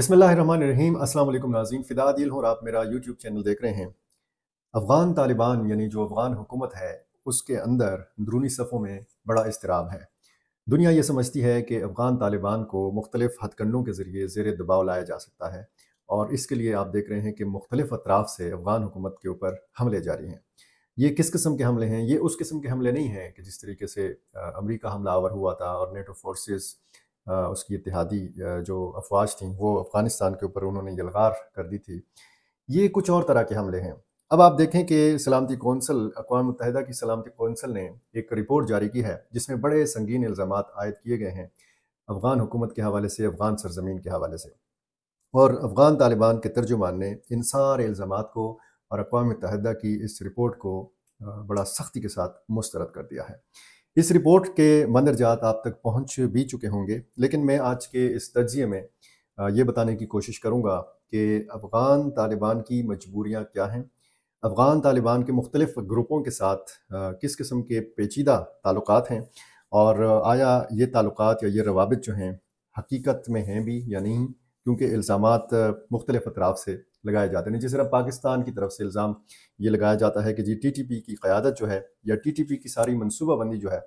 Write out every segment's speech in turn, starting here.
बसमीम अल्लाम नाजीन फ़िदा दिल और आप मेरा यूट्यूब चैनल देख रहे हैं अफ़गान तालिबान यानी जो अफ़गान हुकूमत है उसके अंदर अंदरूनी सफ़ों में बड़ा इसतराब है दुनिया ये समझती है कि अफ़गान तालिबान को मुख्तलिफ़ हथकंडों के ज़रिए ज़ेर दबाव लाया जा सकता है और इसके लिए आप देख रहे हैं कि मुख्तलिफ़ अतराफ़ से अफ़गान हुकूमत के ऊपर हमले जारी हैं ये किस किस्म के हमले हैं ये उस किस्म के हमले नहीं हैं कि जिस तरीके से अमरीका हमला आवर हुआ था और नेटो फोर्सेज़ उसकी इतिहादी जो अफवाज थी वो अफ़गानिस्तान के ऊपर उन्होंने यलगार कर दी थी ये कुछ और तरह के हमले हैं अब आप देखें कि सलामती कौंसल अकवा मुतहदा की सलामती कौंसल ने एक रिपोर्ट जारी की है जिसमें बड़े संगीन इल्ज़ाम आयद किए गए हैं अफ़गान हुकूमत के हवाले से अफ़गान सरजमीन के हवाले से और अफ़गान तालिबान के तर्जुमान ने इन सारे इल्ज़ाम को और अकवा मुतहदा की इस रिपोर्ट को बड़ा सख्ती के साथ मुस्तरद कर दिया है इस रिपोर्ट के मंदरजात आप तक पहुंच भी चुके होंगे लेकिन मैं आज के इस तजिए में ये बताने की कोशिश करूँगा कि अफ़गान तालिबान की मजबूरियाँ क्या हैं अफ़गान तालिबान के मुख्तलिफ़ ग्रुपों के साथ किस किस्म के पेचीदा ताल्लुक हैं और आया ये ताल्लुक या ये रवाबित जो हैं हकीकत में हैं भी या नहीं क्योंकि इल्ज़ाम मुख्तलिफ अतराफ से लगाए जाते हैं जिस तरह पाकिस्तान की तरफ से इल्ज़ाम ये लगाया जाता है कि जी टी टी पी की क़्यादत जो है या टी टी पी की सारी मनसूबाबंदी जो है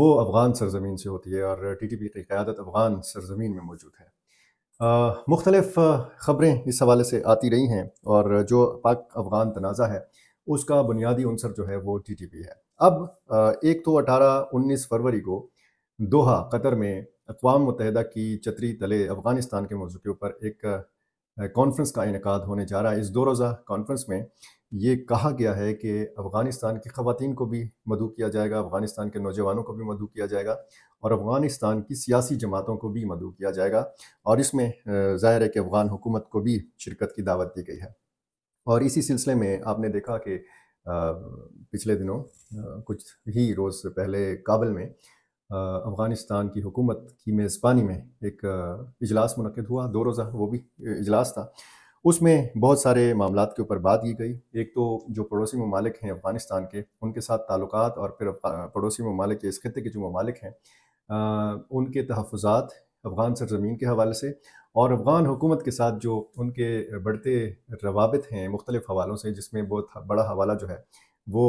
वो अफ़गान सरजमीन से होती है और टी टी पी की क़्यादत अफ़गान सरजमीन में मौजूद है मुख्तलफ ख़बरें इस हवाले से आती रही हैं और जो पाक अफ़गान तनाज़ा है उसका बुनियादी अनसर जो है वो टी टी पी है अब एक तो अठारह उन्नीस फरवरी को दोहा कतर में अकवा मुतहदा की चतरी तले अफ़गानिस्तान के मौजू के ऊपर एक कॉन्फ्रेंस का इनका होने जा रहा है इस दो रोज़ा कॉन्फ्रेंस में ये कहा गया है कि अफ़गानिस्तान की खातन को भी मधु किया जाएगा अफ़गानिस्तान के नौजवानों को भी मधु किया जाएगा और अफ़गानिस्तान की सियासी जमातों को भी मधु किया जाएगा और इसमें ज़ाहिर है कि अफ़गान हुकूमत को भी शिरकत की दावत दी गई है और इसी सिलसिले में आपने देखा कि पिछले दिनों कुछ ही रोज़ पहले काबिल में अफ़गानिस्तान की हुकूमत की मेज़बानी में एक इजलास मनद हुआ दो रोज़ा वो भी इजलास था उसमें बहुत सारे मामला के ऊपर बात की गई एक तो जो पड़ोसी ममालिक हैं अफ़गानिस्तान के उनके साथ ताल्लुक और फिर पड़ोसी ममालिक इस खत्े के जो ममालिक हैं उनके तहफ़ात अफ़गान सरजमीन के हवाले से और अफ़गान हुकूमत के साथ जो उनके बढ़ते रवाबित हैं मुख्तलिफ़ हवालों से जिसमें बहुत बड़ा हवाला जो है वो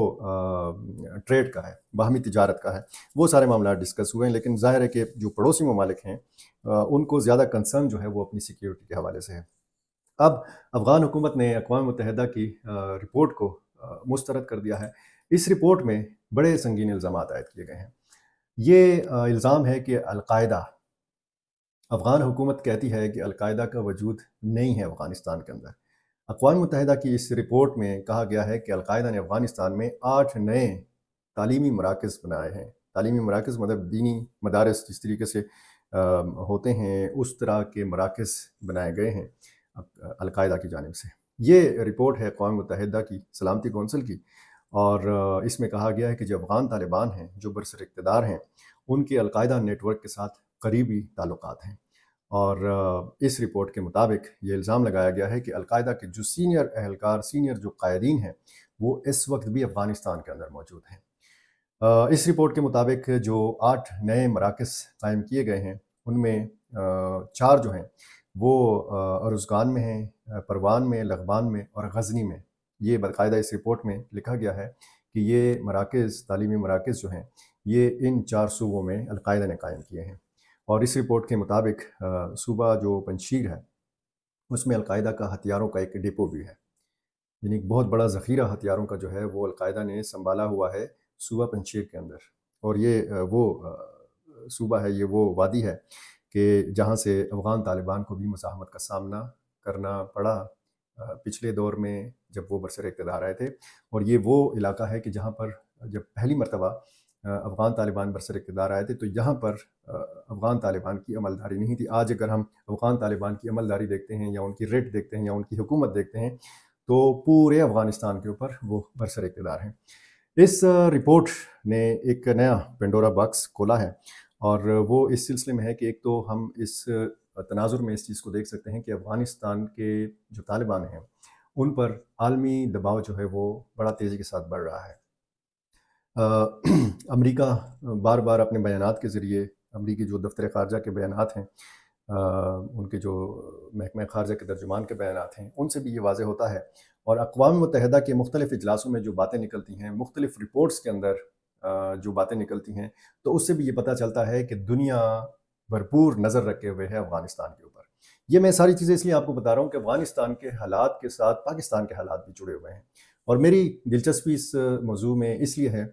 ट्रेड का है बाहमी तजारत का है वो सारे मामला डिस्कस हुए हैं लेकिन ज़ाहिर है कि जो पड़ोसी ममालिक हैं उनको ज़्यादा कंसर्न जो है वो अपनी सिक्योरिटी के हवाले से है अब अफ़गान हुकूमत ने अकवा मतहद की रिपोर्ट को मुस्तरद कर दिया है इस रिपोर्ट में बड़े संगीन इल्ज़ाम आयद किए गए हैं ये इल्ज़ाम है कि अलकायदा अफ़गान हुकूमत कहती है कि अलकायदा का वजूद नहीं है अफ़गानिस्तान के अंदर अकवा मुतहदा की इस रिपोर्ट में कहा गया है कि अलकायदा ने अफ़गानिस्तान में आठ नए तलीमी मराकज़ बनाए हैं तलीमी मराकज़ मतलब दीनी मदारस जिस तरीके से आ, होते हैं उस तरह के मराकज़ बनाए गए हैं अलकायदा की जानब से ये रिपोर्ट है अकवा मुतहदा की सलामती कौंसिल की और इसमें कहा गया है कि जो अफ़गान तालिबान हैं जो बरसर इकतदार हैं उनके अलकायदा नेटवर्क के साथ करीबी ताल्लुक हैं और इस रिपोर्ट के मुताबिक ये इल्ज़ाम लगाया गया है कि अलकायदा के जो सीनियर अहलकार सीनियर जो कायदीन हैं वो इस वक्त भी अफ़गानिस्तान के अंदर मौजूद हैं इस रिपोर्ट के मुताबिक जो आठ नए मराकज़ कायम किए गए हैं उनमें चार जो हैं वो अरुजगान में हैं परवान में लगबान में और गजनी में ये बाकायदा इस रिपोर्ट में लिखा गया है कि ये मराकज़ तलीमी मराकज़ जो हैं ये इन चार सूबों में अलकायदा ने कायम किए हैं और इस रिपोर्ट के मुताबिक सूबा जो पंशीर है उसमें अलकायदा का हथियारों का एक डिपो भी है यानी एक बहुत बड़ा ज़ख़ीरा हथियारों का जो है वो अलकायदा ने संभाला हुआ है सूबा पंशीर के अंदर और ये वो सूबा है ये वो वादी है कि जहाँ से अफ़गान तालिबान को भी मज़ाहमत का सामना करना पड़ा पिछले दौर में जब वो बरसर इकतदार आए थे और ये वो इलाका है कि जहाँ पर जब पहली मरतबा अफ़गान तालिबान बरसर इकदार आए थे तो यहाँ पर अफ़गान तालिबान की अमलदारी नहीं थी आज अगर हम अफ़गान तालिबान की अमलदारी देखते हैं या उनकी रेट देखते हैं या उनकी हुकूमत देखते हैं तो पूरे अफ़गानिस्तान के ऊपर वो बरसर इकदार हैं इस रिपोर्ट ने एक नया पेंडोरा बॉक्स खोला है और वो इस सिलसिले में है कि एक तो हम इस तनाजुर में इस चीज़ को देख सकते हैं कि अफ़गानिस्तान के जो तालिबान हैं उन पर आलमी दबाव जो है वो बड़ा तेज़ी के साथ बढ़ रहा है अमेरिका बार बार अपने बयान के ज़रिए अमरीकी जो दफ्तर खारजा के बयान हैं आ, उनके जो महकमा खारजा के तर्जुमान के बयान हैं उनसे भी ये वाजह होता है और अकवा मुतहद के मुख्तलिफ अजलासों में जो बातें निकलती हैं मुख्तलिफ रिपोर्ट्स के अंदर आ, जो बातें निकलती हैं तो उससे भी ये पता चलता है कि दुनिया भरपूर नज़र रखे हुए है अफ़गानिस्तान के ऊपर ये मैं सारी चीज़ें इसलिए आपको बता रहा हूँ कि अफ़गानिस्तान के हालात के साथ पाकिस्तान के हालात भी जुड़े हुए हैं और मेरी दिलचस्पी इस मौजू में इसलिए है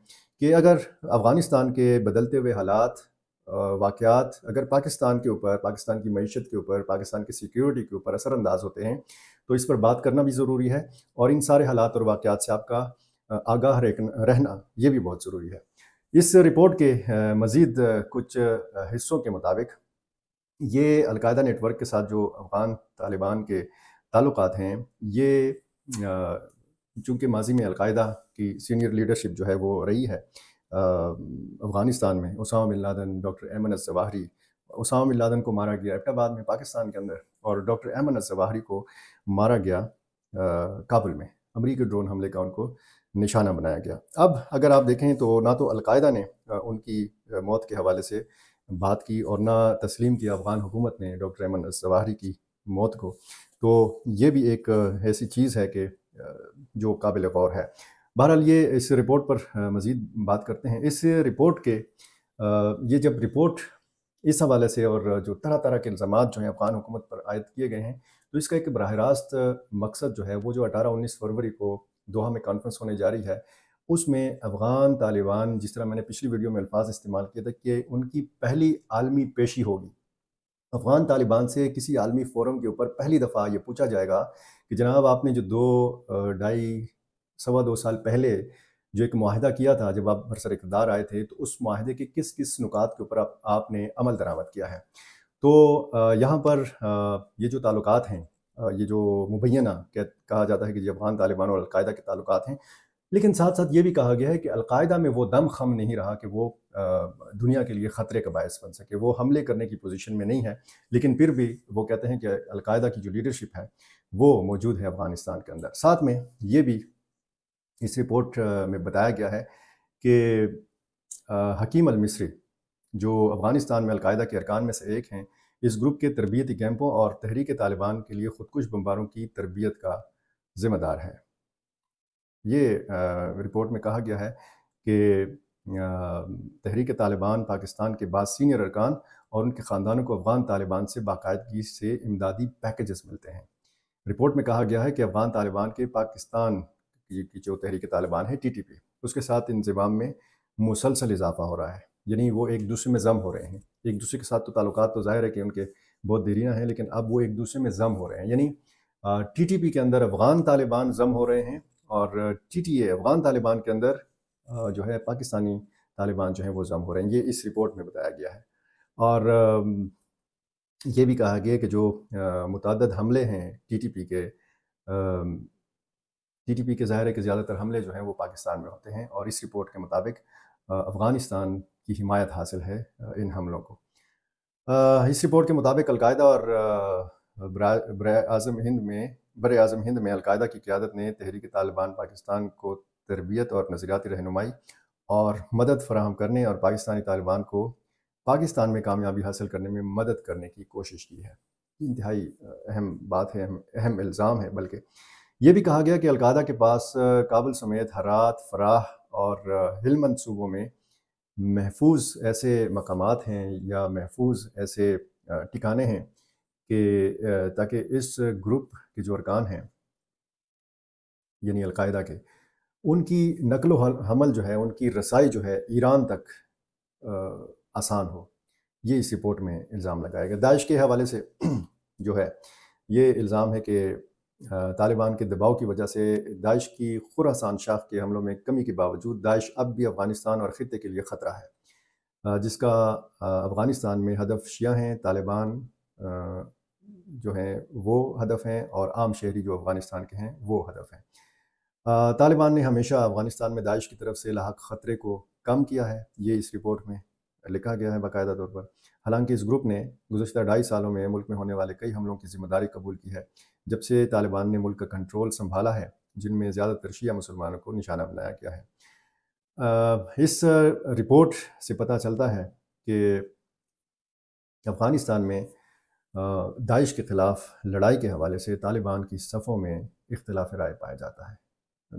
कि अगर अफ़गानिस्तान के बदलते हुए हालात वाक़ात अगर पाकिस्तान के ऊपर पाकिस्तान की मीशत के ऊपर पाकिस्तान की सिक्योरिटी के ऊपर असरानंदाज होते हैं तो इस पर बात करना भी ज़रूरी है और इन सारे हालात और वाक़ात से आपका आगाह रहना ये भी बहुत ज़रूरी है इस रिपोर्ट के मज़ीद कुछ हिस्सों के मुताबिक ये अलकायदा नेटवर्क के साथ जो अफ़गान तालिबान के ताल्लुक हैं ये चूँकि माजी में अलकायदा की सीनियर लीडरशिप जो है वो रही है अफ़गानिस्तान में Osama bin Laden doctor Ahmed Zawahiri Osama bin Laden को मारा गया एबटाबाद में पाकिस्तान के अंदर और डॉक्टर अहमद अजवाहरी को मारा गया काबुल में अमरीकी ड्रोन हमले का उनको निशाना बनाया गया अब अगर आप देखें तो ना तो अलकायदा ने उनकी मौत के हवाले से बात की और ना तस्लीम की अफ़गान हुकूमत ने डॉक्टर अहमद जवाहरी की मौत को तो ये भी एक ऐसी चीज़ है कि जो काबिल गौर है बहरहाल ये इस रिपोर्ट पर मज़ीद बात करते हैं इस रिपोर्ट के ये जब रिपोर्ट इस हवाले से और जो तरह तरह के इल्ज़ाम जो हैं अफ़गान हुकूमत पर आयद किए गए हैं तो इसका एक बरह रास्त मकसद जो है वो जो अठारह उन्नीस फरवरी को दोहा में कॉन्फ्रेंस होने जा रही है उसमें अफ़गान तालिबान जिस तरह मैंने पिछली वीडियो में अल्फाज इस्तेमाल किए थे कि उनकी पहली आलमी पेशी होगी अफगान तालिबान से किसी आलमी फोरम के ऊपर पहली दफ़ा ये पूछा जाएगा कि जनाब आपने जो दो ढाई सवा दो साल पहले जो एक माहदा किया था जब आप बरसर इकदार आए थे तो उस माहे के किस किस नुकात के ऊपर आप, आपने अमल दरामद किया है तो यहाँ पर ये जो ताल्लुक हैं ये जो मुबैना कहा जाता है कि जो अफगान तालिबान और अलकायदा के ताल्लुक हैं लेकिन साथ साथ ये भी कहा गया है कि अलकायदा में वो दम खम नहीं रहा कि वो दुनिया के लिए ख़तरे का बायस बन सके वो हमले करने की पोजीशन में नहीं है लेकिन फिर भी वो कहते हैं कि अलकायदा की जो लीडरशिप है वो मौजूद है अफ़गानिस्तान के अंदर साथ में ये भी इस रिपोर्ट में बताया गया है कि हकीम अलमिसरी जो अफ़गानिस्तान में अलकायदा के अरकान में से एक हैं इस ग्रुप के तरबियती कैंपों और तहरीक तालिबान के लिए ख़ुदकुश बम्बारों की तरबियत का ज़िम्मेदार है ये रिपोर्ट में कहा गया है कि तहरीक तालिबान पाकिस्तान के बाद सीनियर अरकान और उनके ख़ानदानों को अफ़गान तालिबान से बाकायदगी से इमदादी पैकेजेस मिलते हैं रिपोर्ट में कहा गया है कि अफ़गान तालिबान के पाकिस्तान की जो तहरीक तालिबान है टी उसके साथ इंजमाम में मुसलसल इजाफा हो रहा है यानी वो एक दूसरे में जम हो रहे हैं एक दूसरे के साथ तो ताल्लुक तो ज़ाहिर है कि उनके बहुत देरीना हैं लेकिन अब वो एक दूसरे में जम हो रहे हैं यानी टी के अंदर अफ़गान तालिबान जम हो रहे हैं और T T A Afghan Taliban के अंदर जो है पाकिस्तानी तालिबान जो हैं वो जम हो रहे हैं ये इस रिपोर्ट में बताया गया है और ये भी कहा गया कि जो मुतद हमले हैं टी टी पी के टी टी पी के ज़ाहिर है कि ज़्यादातर हमले जो हैं वो पाकिस्तान में होते हैं और इस रिपोर्ट के मुताबिक अफ़गानिस्तान की हिमायत हासिल है इन हमलों को इस रिपोर्ट के मुताबिक अलकायदा और बर आज़म हिंद में बर अजम हिंद में अलकायदा की क्यादत ने तहरीक तालिबान पाकिस्तान को तरबियत और नज़रियाती रहनुमाई और मदद फराहम करने और पाकिस्तानी तालिबान को पाकिस्तान में कामयाबी हासिल करने में मदद करने की कोशिश की है इंतहाई अहम बात है अहम, इल्ज़ाम है बल्कि ये भी कहा गया कि अलकायदा के पास काबुल समेत हरात फराह और हिल सूबों में महफूज ऐसे मकाम हैं या महफूज ऐसे ठिकाने हैं कि ताकि इस ग्रुप के जो अरकान हैं यानी अलकायदा के उनकी नकल हमल जो है उनकी रसाई जो है ईरान तक आसान हो ये इस रिपोर्ट में इल्ज़ाम लगाया गया दाइश के हवाले से जो है ये इल्ज़ाम है कि तालिबान के दबाव की वजह से दाइश की खुरासान शाख के हमलों में कमी के बावजूद दाइश अब भी अफ़गानिस्तान और ख़त्े के लिए ख़तरा है जिसका अफ़गानिस्तान में हदफ शिया हैं तालिबान जो हैं वो हदफ हैं और आम शहरी जो अफ़गानिस्तान के हैं वो हदफ हैं तालिबान ने हमेशा अफ़गानिस्तान में दाइश की तरफ से लाक ख़तरे को कम किया है ये इस रिपोर्ट में लिखा गया है बाकायदा तौर पर हालांकि इस ग्रुप ने गुजशत ढाई सालों में मुल्क में होने वाले कई हमलों की जिम्मेदारी कबूल की है जब से तालिबान ने मुल्क का कंट्रोल संभाला है जिनमें ज़्यादातर शिया मुसलमानों को निशाना बनाया गया है इस रिपोर्ट से पता चलता है कि अफ़गानिस्तान में दाइश के ख़िलाफ़ लड़ाई के हवाले से तालिबान की सफ़ों में इख्तलाफ राय पाया जाता है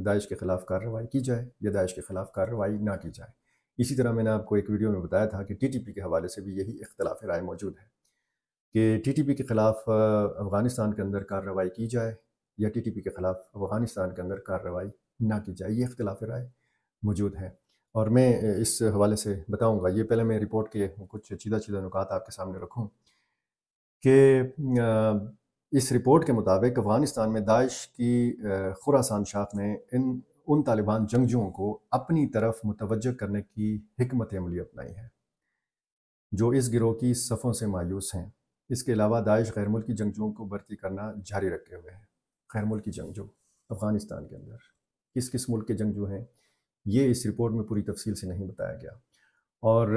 दाइश के ख़िलाफ़ कार्रवाई की जाए या दाइश के ख़िलाफ़ कार्रवाई ना की जाए इसी तरह मैंने आपको एक वीडियो में बताया था कि टीटीपी के हवाले से भी यही इख्तलाफ राय मौजूद है कि टीटीपी के ख़िलाफ़ अफ़गानिस्तान के अंदर कार्रवाई की जाए या टीटीपी के ख़िलाफ़ अफ़गानिस्तान के अंदर कार्रवाई ना की जाए ये इख्तलाफ राय मौजूद है और मैं इस हवाले से बताऊँगा ये पहले मैं रिपोर्ट के कुछ चीदा चीदा नुकात आपके सामने रखूँ कि इस रिपोर्ट के मुताबिक अफ़गानिस्तान में दाइश की खुरासान शाख ने इन उन तालिबान जंगजुओं को अपनी तरफ मुतव करने की हमत अमली अपनाई है जो इस गिरोह की सफ़ों से मायूस हैं इसके अलावा दाइश गैर मुल्की जंगजुओं को भर्ती करना जारी रखे हुए हैं गैर मुल्की जंगजू अफ़गानिस्तान के अंदर किस किस मुल्क के जंगजू हैं ये इस रिपोर्ट में पूरी तफसील से नहीं बताया गया और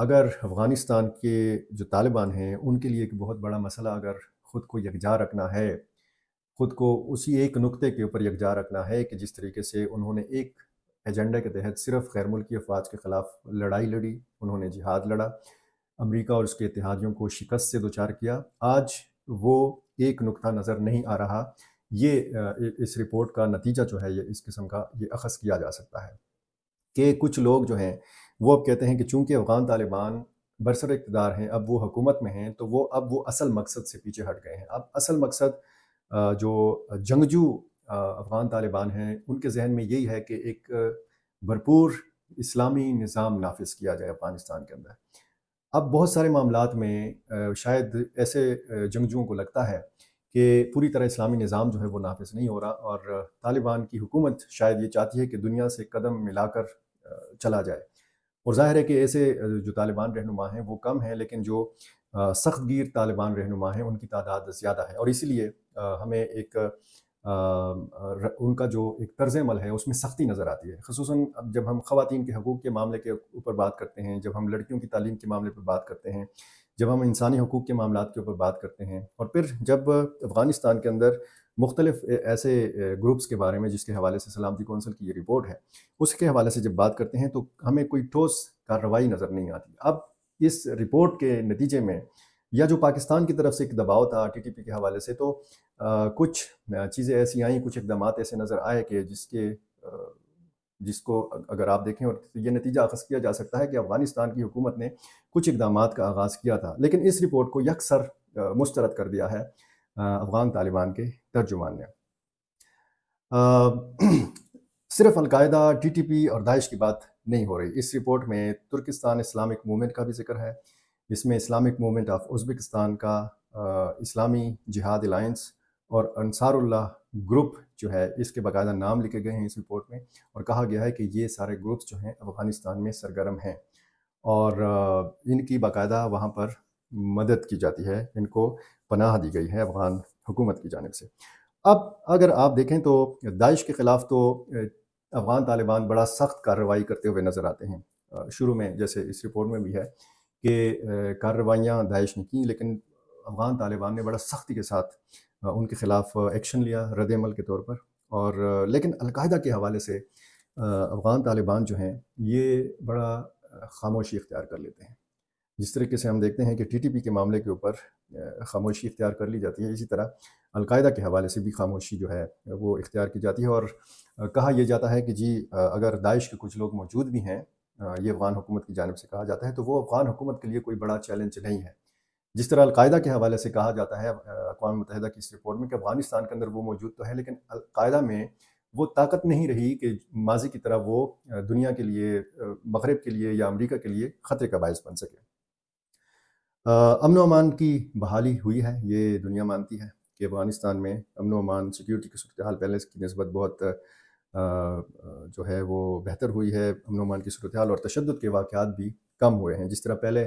अगर अफ़गानिस्तान के जो तालिबान हैं उनके लिए एक बहुत बड़ा मसला अगर ख़ुद को यकजा रखना है ख़ुद को उसी एक नुक्ते के ऊपर यकजा रखना है कि जिस तरीके से उन्होंने एक एजेंडा के तहत सिर्फ गैर मुल्की अफवाज के ख़िलाफ़ लड़ाई लड़ी उन्होंने जिहाद लड़ा अमेरिका और उसके इतिहादियों को शिकस्त से चार किया आज वो एक नुक्ता नज़र नहीं आ रहा ये इस रिपोर्ट का नतीजा जो है ये इस किस्म का ये अखज़ किया जा सकता है कि कुछ लोग जो हैं वो अब कहते हैं कि चूंकि अफ़गान तालिबान बरसर इकतदार हैं अब वो हकूमत में हैं तो वो अब वो असल मकसद से पीछे हट गए हैं अब असल मकसद जो जंगजू अफ़गान तालिबान हैं उनके जहन में यही है कि एक भरपूर इस्लामी निज़ाम नाफिज किया जाए अफ़गानिस्तान के अंदर अब बहुत सारे मामलों में शायद ऐसे जंगजुओं को लगता है कि पूरी तरह इस्लामी निज़ाम जो है वो नाफिज नहीं हो रहा और तालिबान की हुकूमत शायद ये चाहती है कि दुनिया से कदम मिलाकर चला जाए और जाहिर है कि ऐसे जो तालिबान रहनुमा हैं वो कम हैं लेकिन जो सख्त गिर तालिबान रहनुमा हैं उनकी तादाद ज़्यादा है और इसीलिए हमें एक उनका जो एक तर्ज अमल है उसमें सख्ती नज़र आती है खसूस अब जब हम ख़वान के हकूक़ के मामले के ऊपर बात करते हैं जब हम लड़कियों की तालीम के मामले पर बात करते हैं जब हम इंसानी हकूक़ के मामला के ऊपर बात करते हैं और फिर जब अफ़गानिस्तान के अंदर मुख्तलिफ ऐसे ग्रुप्स के बारे में जिसके हवाले से सलामती कौंसिल की ये रिपोर्ट है उसके हवाले से जब बात करते हैं तो हमें कोई ठोस कार्रवाई नज़र नहीं आती अब इस रिपोर्ट के नतीजे में या जो पाकिस्तान की तरफ से एक दबाव था टी के हवाले से तो आ, कुछ चीज़ें ऐसी आई कुछ इकदाम ऐसे नज़र आए कि जिसके जिसको अगर आप देखें और ये नतीजा अखज़ किया जा सकता है कि अफ़गानिस्तान की हुकूमत ने कुछ इकदाम का आगाज़ किया था लेकिन इस रिपोर्ट को यकसर मुस्तरद कर दिया है अफ़गान तालिबान के तर्जुमान ने सिर्फ अलकायदा टी टी पी और दाइश की बात नहीं हो रही इस रिपोर्ट में तुर्किस्तान इस्लामिक मूवमेंट का भी जिक्र है इसमें इस्लामिक मूवमेंट ऑफ उज़्बेकिस्तान का इस्लामी जिहाद अलायंस और अनसारुल्ला ग्रुप जो है इसके बाकायदा नाम लिखे गए हैं इस रिपोर्ट में और कहा गया है कि ये सारे ग्रुप्स जो हैं अफ़गानिस्तान में सरगर्म हैं और इनकी बाकायदा वहाँ पर मदद की जाती है इनको पनाह दी गई है अफगान हुकूमत की जानब से अब अगर आप देखें तो दाइश के ख़िलाफ़ तो अफ़गान तालिबान बड़ा सख्त कार्रवाई करते हुए नज़र आते हैं शुरू में जैसे इस रिपोर्ट में भी है कि कार्रवाइयाँ दाइश ने की लेकिन अफ़गान तालिबान ने बड़ा सख्ती के साथ उनके ख़िलाफ़ एक्शन लिया रदमल के तौर पर और लेकिन अलकायदा के हवाले से अफ़गान तालिबान जो हैं ये बड़ा खामोशी इख्तियार कर लेते हैं जिस तरीके से हम देखते हैं कि टीटीपी के मामले के ऊपर खामोशी इख्तियार कर ली जाती है इसी तरह अलकायदा के हवाले से भी खामोशी जो है वो इख्तियार की जाती है और कहा यह जाता है कि जी अगर दाइश के कुछ लोग मौजूद भी हैं ये अफ़गान हुकूमत की जानब से कहा जाता है तो वो अफ़गान हुकूमत के लिए कोई बड़ा चैलेंज नहीं है जिस तरह अलकायदा के हवाले से कहा जाता है अकवा मतहदा की इस रिपोर्ट में कि अफ़गानिस्तान के अंदर वो मौजूद तो है लेकिन अलकायदा में वो ताकत नहीं रही कि माजी की तरह वो दुनिया के लिए मगरब के लिए या अमरीका के लिए ख़तरे का बायस बन सके अमन अमान की बहाली हुई है ये दुनिया मानती है कि अफ़गानिस्तान में अमन अमान सिक्योरिटी की सूरत हाल पहले की नस्बत बहुत जो है वो बेहतर हुई है अमन अमान की सूरत हाल और तशद के वाक़ात भी कम हुए हैं जिस तरह पहले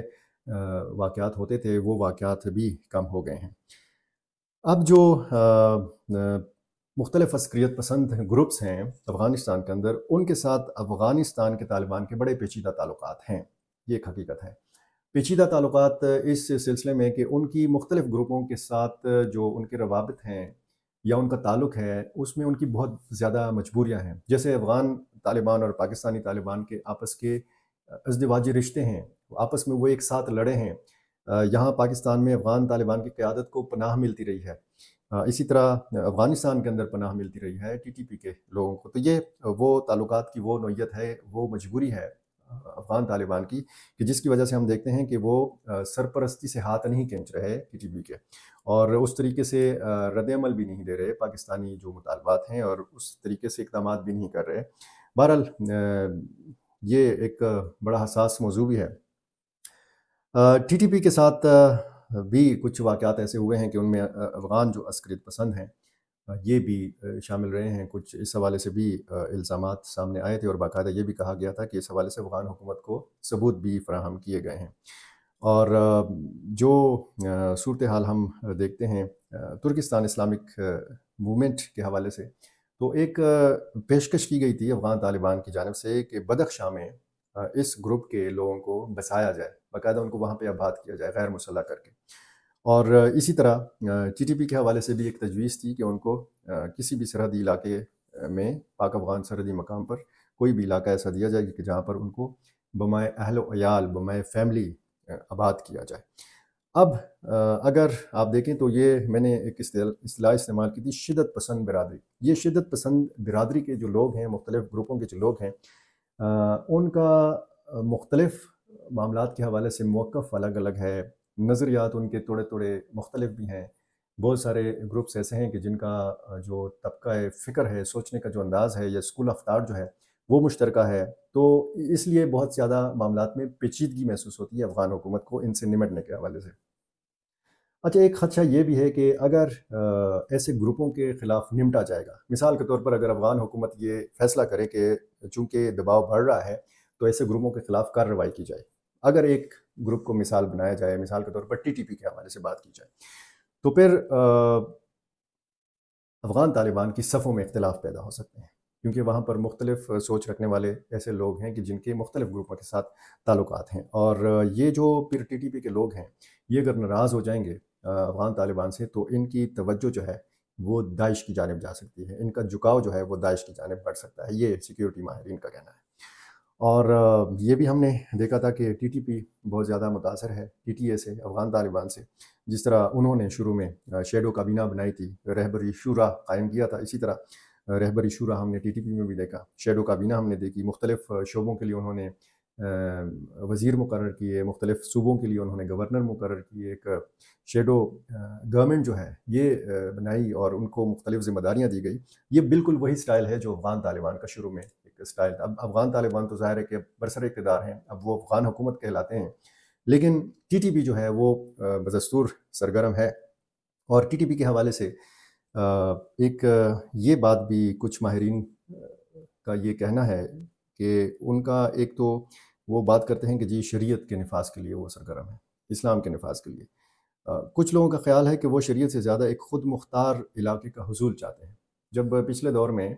वाक़ात होते थे वो वाक़ात भी कम हो गए हैं अब जो मुख्तलिफ अस्क्रियत पसंद ग्रुप्स हैं अफ़गानिस्तान के अंदर उनके साथ अफ़गानिस्तान के तालिबान के बड़े पेचीदा ताल्लुक हैं ये एक हकीकत है पेचीदा ताल्लुक इस सिलसिले में कि उनकी मुख्तलिफ ग्रुपों के साथ जो उनके रवाबित हैं या उनका ताल्लुक है उसमें उनकी बहुत ज़्यादा मजबूरियाँ हैं जैसे अफ़गान तालिबान और पाकिस्तानी तालिबान के आपस के अजदवाजी रिश्ते हैं आपस में वो एक साथ लड़े हैं यहाँ पाकिस्तान में अफ़गान तालिबान की क़्यादत को पनाह मिलती रही है इसी तरह अफ़गानिस्तान के अंदर पनाह मिलती रही है टी टी पी के लोगों को तो ये वो ताल्लुक की वो नोयत है वो मजबूरी है अफ़गान तालिबान की कि जिसकी वजह से हम देखते हैं कि वो सरपरस्ती से हाथ नहीं खींच रहे टी पी के और उस तरीके से रदमल भी नहीं दे रहे पाकिस्तानी जो मुतालबात हैं और उस तरीके से इकदाम भी नहीं कर रहे बहरहाल ये एक बड़ा हसास मौजू भी है टी टी पी के साथ भी कुछ वाक़ ऐसे हुए हैं कि उनमें अफ़गान जो अस्करित पसंद हैं ये भी शामिल रहे हैं कुछ इस हवाले से भी इल्ज़ाम सामने आए थे और बाकायदा ये भी कहा गया था कि इस हवाले से अफगान हुकूमत को सबूत भी फ्राहम किए गए हैं और जो सूरत हाल हम देखते हैं तुर्किस्तान इस्लामिक मूवमेंट के हवाले से तो एक पेशकश की गई थी अफ़गान तालिबान की जानब से कि शाह में इस ग्रुप के लोगों को बसाया जाए बाकायदा उनको वहाँ पर आबाद किया जाए गैर मुसल्ह करके और इसी तरह टीटीपी के हवाले से भी एक तजवीज़ थी कि उनको किसी भी सरहदी इलाके में पाक अफगान सरहदी मकाम पर कोई भी इलाका ऐसा दिया जाए कि जहाँ पर उनको बमाए अहल अयाल बमाए फैमिली आबाद किया जाए अब अगर आप देखें तो ये मैंने एक असलाह इस्तेमाल की थी शिदत पसंद बिरादरी ये शिदत पसंद बिरादरी के जो लोग हैं मुख्तलिफ़ ग्रुपों के जो लोग हैं उनका मुख्तलफ़ मामला के हवाले से मौक़ अलग अलग है नज़रियात उनके थोड़े थोड़े मुख्तलिफ भी हैं बहुत सारे ग्रुप्स ऐसे हैं कि जिनका जो तबका है फ़िक्र है सोचने का जो अंदाज़ है या स्कूल ऑफ थाट जो है वो मुश्तरक है तो इसलिए बहुत ज़्यादा मामला में पेचीदगी महसूस होती है अफ़गान हुकूमत को इनसे निमटने के हवाले से अच्छा एक खदशा ये भी है कि अगर ऐसे ग्रुपों के ख़िलाफ़ निमटा जाएगा मिसाल के तौर पर अगर अफ़गान हुकूमत ये फ़ैसला करे कि चूँकि दबाव बढ़ रहा है तो ऐसे ग्रुपों के ख़िलाफ़ कार्रवाई की जाए अगर एक ग्रुप को मिसाल बनाया जाए मिसाल के तौर पर टीटीपी के हवाले से बात की जाए तो फिर अफ़गान तालिबान की सफ़ों में इख्तलाफ पैदा हो सकते हैं क्योंकि वहाँ पर मुख्तलिफ सोच रखने वाले ऐसे लोग हैं कि जिनके मुख्तलिफ ग्रुपों के साथ ताल्लुक हैं और ये जो फिर टी टी पी के लोग हैं ये अगर नाराज़ हो जाएंगे अफ़गान तालिबान से तो इनकी तवज्जो जो है वो दाइश की जानब जा सकती है इनका झुकाव जो है वो दाइश की जानब बढ़ सकता है ये सिक्योरिटी माहरीन का कहना है और ये भी हमने देखा था कि टीटीपी बहुत ज़्यादा मुतासर है टीटीए से अफ़गान तालिबान से जिस तरह उन्होंने शुरू में शेडो काबीना बनाई थी रहबरी शुरा कायम किया था इसी तरह रहबरी शुरा हमने टीटीपी में भी देखा शेडो काबीना हमने देखी मुख्तलिफ शोबों के लिए उन्होंने वज़ीर मुकर किए मुख्तलिफ सूबों के लिए उन्होंने गवर्नर मुकर किए एक शेडो गवर्नमेंट जो है ये बनाई और उनको मुख्तलिफ ज़िम्मेदारियाँ दी गई ये बिल्कुल वही स्टाइल है जो अफ़गान तालिबान का शुरू में स्टाइल अब अफगान तालिबान तो जाहिर है कि बरसर इकतदार हैं अब वो अफगान हुकूमत कहलाते हैं लेकिन टी टी पी जो है वो बदस्तूर सरगर्म है और टी टी पी के हवाले से एक ये बात भी कुछ माहरीन का ये कहना है कि उनका एक तो वो बात करते हैं कि जी शरीयत के नफाज के लिए वो सरगर्म है इस्लाम के नफाज के लिए कुछ लोगों का ख्याल है कि वो शरीयत से ज़्यादा एक ख़ुद मुख्तार इलाके का हजूल चाहते हैं जब पिछले दौर में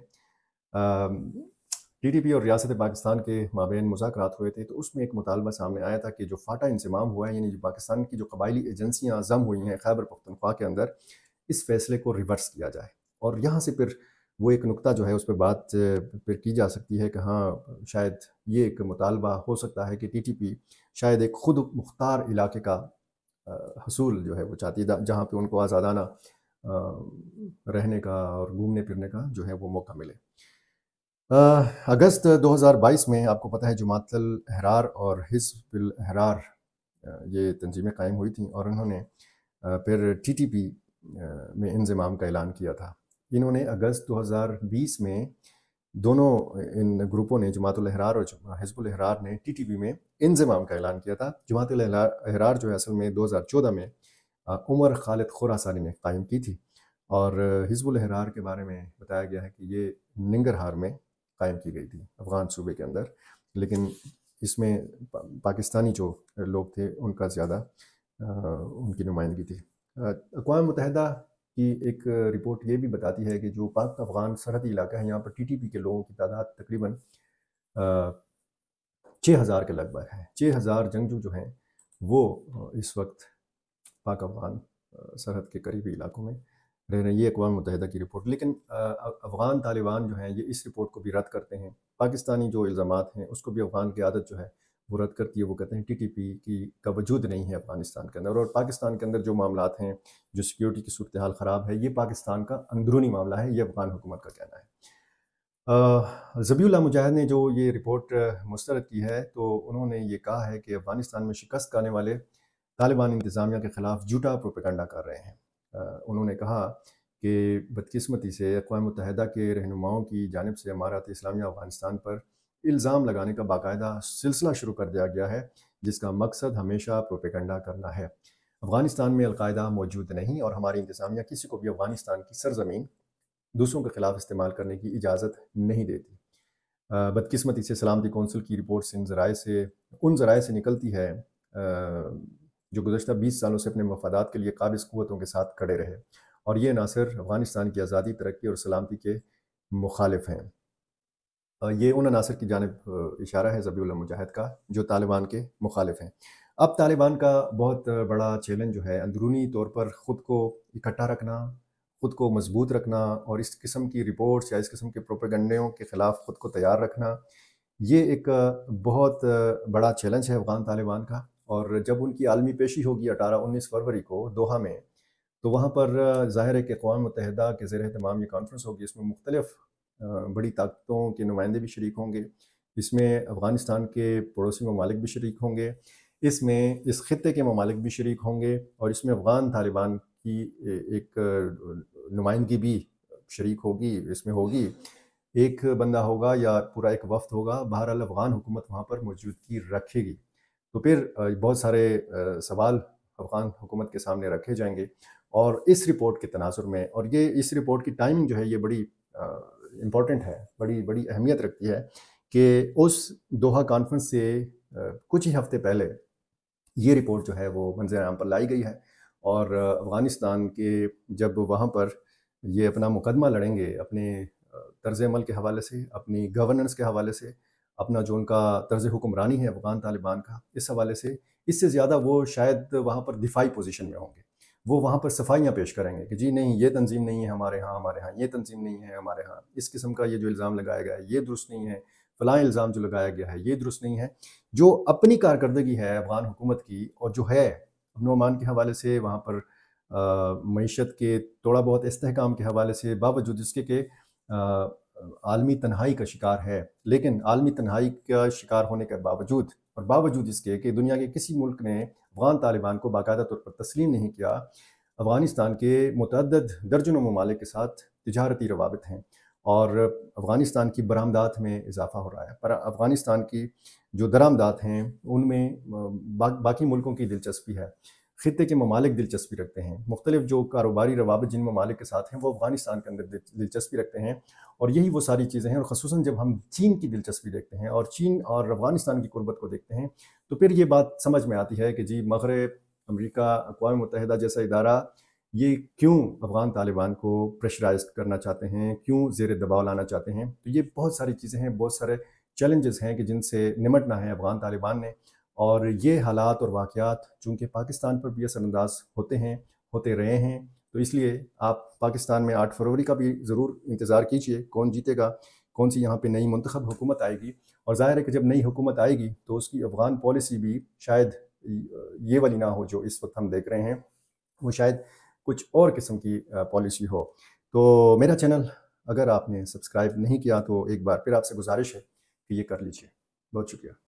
टी पी और रियासत पाकिस्तान के माबेन मुजाकर हुए थे तो उसमें एक मुतालबा सामने आया था कि जो फाटा इंजमाम हुआ है यानी जो पाकिस्तान की जो कबायली एजेंसियाँ जम हुई हैं खैबर पख्तनख्वा के अंदर इस फैसले को रिवर्स किया जाए और यहाँ से फिर वो एक नुकता जो है उस पर बात फिर की जा सकती है कि हाँ शायद ये एक मुतालबा हो सकता है कि टी टी पी शायद एक ख़ुद मुख्तार इलाके का हसूल जो है वो चाहती है जहाँ पर उनको आज़ादाना रहने का और घूमने फिरने का जो है वो मौका मिले अगस्त 2022 में आपको पता है जुमातल हरार और हिजबिल हरार ये तंजीमें कायम हुई थी और उन्होंने फिर टीटीपी में इंजमाम का ऐलान किया था इन्होंने अगस्त 2020 में दोनों इन ग्रुपों ने जमातुल हरार और हिजबुल हरार ने टीटीपी में इंजमाम का ऐलान किया था जमातुल हरार जो है असल में 2014 में उमर खालिद खुरासानी ने कायम की थी और हिजबुल हरार के बारे में बताया गया है कि ये निंगरहार में कायम की गई थी अफ़गान सूबे के अंदर लेकिन इसमें पाकिस्तानी जो लोग थे उनका ज़्यादा उनकी नुमाइंदगी थी अकवा मुतहदा की एक रिपोर्ट ये भी बताती है कि जो पाक अफ़गान सरहदी इलाका है यहाँ पर टी टी पी के लोगों की तादाद तकरीबन छः हज़ार के लगभग है छः हज़ार जंगजू जो हैं वो इस वक्त पाक अफ़गान सरहद के करीबी इलाकों में रहे हैं ये अकवा मुतहदा की रिपोर्ट लेकिन अफ़गान तालिबान जो हैं ये इस रिपोर्ट को भी रद्द करते हैं पाकिस्तानी जो इल्ज़ाम हैं उसको भी अफ़गान की आदत जो है वो रद्द करती है वो कहते हैं टी टी पी की का वजूद नहीं है अफ़गानिस्तान के अंदर और पाकिस्तान के अंदर जो मामला हैं जो सिक्योरिटी की सूरत हाल ख़राब है ये पाकिस्तान का अंदरूनी मामला है ये अफ़गान हुकूमत का कहना है जबीला मुजाहिद ने जो ये रिपोर्ट मुस्तरद की है तो उन्होंने ये कहा है कि अफ़गानिस्तान में शिकस्त आने वाले तालिबान इंतज़ामिया के ख़िलाफ़ झूठा प्रोपेगंडा कर रहे हैं उन्होंने कहा कि बदकस्मती से अकवा मुतहदा के रहनुमाओं की जानब से अमारात तो इस्लामी अफ़गानिस्तान पर इल्ज़ाम लगाने का बाकायदा सिलसिला शुरू कर दिया गया है जिसका मकसद हमेशा प्रोपेगंडा करना है अफ़गानिस्तान में अलकायदा मौजूद नहीं और हमारी इंतज़ामिया किसी को भी अफ़गानिस्तान की सरजमीन दूसरों के ख़िलाफ़ इस्तेमाल करने की इजाज़त नहीं देती बदकस्मती से सलामती कौंसिल की रिपोर्ट इन ज़राए से उन ज़राए से निकलती है जो गुजशत 20 सालों से अपने मफादात के लिए काबिज क़वतों के साथ खड़े रहे और ये नासिर अफगानिस्तान की आज़ादी तरक्की और सलामती के मुखालिफ हैं ये उन अनासर की जानब इशारा है जबी मुजाहिद का जो तालिबान के मुखालिफ हैं अब तालिबान का बहुत बड़ा चैलेंज जो है अंदरूनी तौर पर ख़ुद को इकट्ठा रखना ख़ुद को मजबूत रखना और इस किस्म की रिपोर्ट्स या इस किस्म के प्रोपेगंडों के ख़िलाफ़ ख़ुद को तैयार रखना ये एक बहुत बड़ा चैलेंज है अफ़गान तालिबान का और जब उनकी आलमी पेशी होगी अठारह उन्नीस फरवरी को दोहा में तो वहाँ पर ज़ाहिर है कि अवा मतहदा के जेर तमाम ये कॉन्फ्रेंस होगी इसमें मुख्तलिफ बड़ी ताकतों के नुमाइंदे भी शरीक होंगे इसमें अफ़गानिस्तान के पड़ोसी ममालिक भी शरीक होंगे इसमें इस खत्े के ममालिक भी शरीक होंगे और इसमें अफ़गान तालिबान की एक नुमाइंदगी भी शरीक होगी इसमें होगी एक बंदा होगा या पूरा एक वफ्त होगा बहरहाल अफ़गान हुकूमत वहाँ पर मौजूदगी रखेगी तो फिर बहुत सारे सवाल अफगान हुकूमत के सामने रखे जाएंगे और इस रिपोर्ट के तनाजुर में और ये इस रिपोर्ट की टाइमिंग जो है ये बड़ी इम्पोर्टेंट है बड़ी बड़ी अहमियत रखती है कि उस दोहा कॉन्फ्रेंस से कुछ ही हफ्ते पहले ये रिपोर्ट जो है वो मंजर आम पर लाई गई है और अफ़गानिस्तान के जब वहाँ पर ये अपना मुकदमा लड़ेंगे अपने तर्ज अमल के हवाले से अपनी गवर्नेंस के हवाले से अपना जो उनका तर्ज हुक्मरानी है अफ़गान तालिबान का इस हवाले से इससे ज़्यादा वो शायद वहाँ पर दिफाई पोजीशन में होंगे वो वहाँ पर सफाइयाँ पेश करेंगे कि जी नहीं ये तंजीम नहीं है हमारे यहाँ हमारे यहाँ ये तंजीम नहीं है हमारे यहाँ इस किस्म का ये जो इल्ज़ाम लगाया गया है ये दुरुस्त नहीं है फ़लाँ इल्ज़ाम जो लगाया गया है ये दुरुस्त नहीं है जो अपनी कारकर्दगी है अफ़गान हुकूमत की और जो है अमन अमान के हवाले से वहाँ पर मीशत के थोड़ा बहुत इसकाम के हवाले से बावजूद इसके के आलमी तन्हाई का शिकार है लेकिन आलमी तन्हाई का शिकार होने के बावजूद और बावजूद इसके कि दुनिया के किसी मुल्क ने अफगान तालिबान को बाकायदा तौर पर तस्लीम नहीं किया अफ़गानिस्तान के मतद दर्जनों ममालिक के साथ तजारती रवाबित हैं और अफ़गानिस्तान की बरामदात में इजाफा हो रहा है पर अफ़गानिस्तान की जो दरामदात हैं उनमें बा, बाकी मुल्कों की दिलचस्पी है खत्े के ममालिक दिलचस्पी रखते हैं मुख्तलिफ जो कारोबारी रवाबत जिन ममालिक के साथ हैं वो अफगानिस्तान के अंदर दिलचस्पी रखते हैं और यही वो सारी चीज़ें हैं और खसूस जब हम चीन की दिलचस्पी देखते हैं और चीन और अफगानिस्तान की कुर्बत को देखते हैं तो फिर ये बात समझ में आती है कि जी मगरब अमरीका अकवा मुतहद जैसा इदारा ये क्यों अफ़गान तालिबान को प्रेशराइज करना चाहते हैं क्यों जेर दबाव लाना चाहते हैं तो ये बहुत सारी चीज़ें हैं बहुत सारे चैलेंजेस हैं कि जिनसे निमटना है अफ़गान तालिबान ने और ये हालात और वाक़ात चूँकि पाकिस्तान पर भी असरअंदाज होते हैं होते रहे हैं तो इसलिए आप पाकिस्तान में आठ फरवरी का भी ज़रूर इंतज़ार कीजिए कौन जीतेगा कौन सी यहाँ पे नई मंतखब हुकूमत आएगी और ज़ाहिर है कि जब नई हुकूमत आएगी तो उसकी अफ़गान पॉलिसी भी शायद ये वाली ना हो जो इस वक्त हम देख रहे हैं वो शायद कुछ और किस्म की पॉलिसी हो तो मेरा चैनल अगर आपने सब्सक्राइब नहीं किया तो एक बार फिर आपसे गुजारिश है कि ये कर लीजिए बहुत शुक्रिया